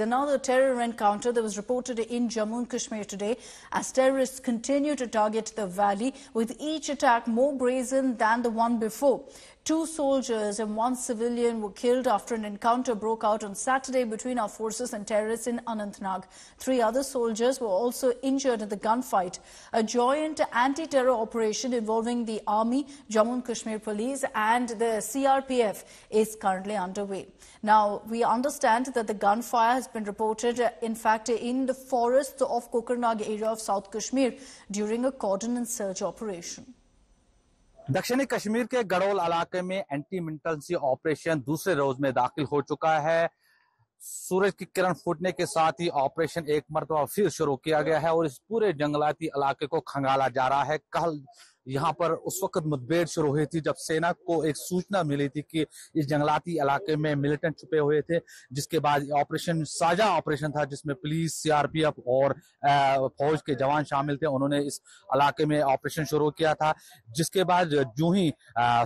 Another terror encounter that was reported in Jammu and Kashmir today as terrorists continue to target the valley with each attack more brazen than the one before. Two soldiers and one civilian were killed after an encounter broke out on Saturday between our forces and terrorists in Anantnag. Three other soldiers were also injured in the gunfight. A joint anti-terror operation involving the Army, Jammu and Kashmir Police and the CRPF is currently underway. Now, we understand that the gunfire has been reported, in fact, in the forests of Kokarnag area of South Kashmir during a cordon and search operation. दक्षिणी कश्मीर के गडोल इलाके में anti militancy operation दूसरे रोज में दाखिल हो चुका है सूरज की किरण फूटने के साथ ही ऑपरेशन एक मरतबा फिर शुरू किया गया है और इस पूरे जंगलाती इलाके को खंगाला जा रहा है कल यहाँ पर उस वक्त मुठभेड़ शुरू हुई थी जब सेना को एक सूचना मिली थी कि इस जंगलाती इलाके में मिलिटेंट छुपे हुए थे जिसके बाद ऑपरेशन साझा ऑपरेशन था जिसमें पुलिस सीआरपीएफ और फौज के जवान शामिल थे उन्होंने इस इलाके में ऑपरेशन शुरू किया था जिसके बाद जू ही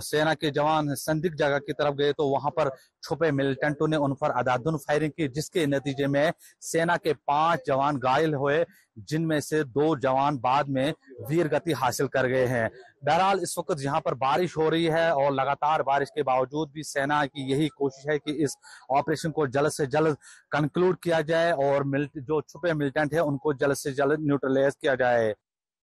सेना के जवान संदिग्ध जगह की तरफ गए तो वहां पर छुपे मिलिटेंटों ने उन पर अदाधुन फायरिंग की जिसके नतीजे में सेना के पांच जवान घायल हुए जिनमें से दो जवान बाद में वीर गति हासिल कर गए हैं बहरहाल इस वक्त यहाँ पर बारिश हो रही है और लगातार बारिश के बावजूद भी सेना की यही कोशिश है कि इस ऑपरेशन को जल्द से जल्द कंक्लूड किया जाए और जो छुपे मिलिटेंट है उनको जल्द से जल्द न्यूट्रलाइज किया जाए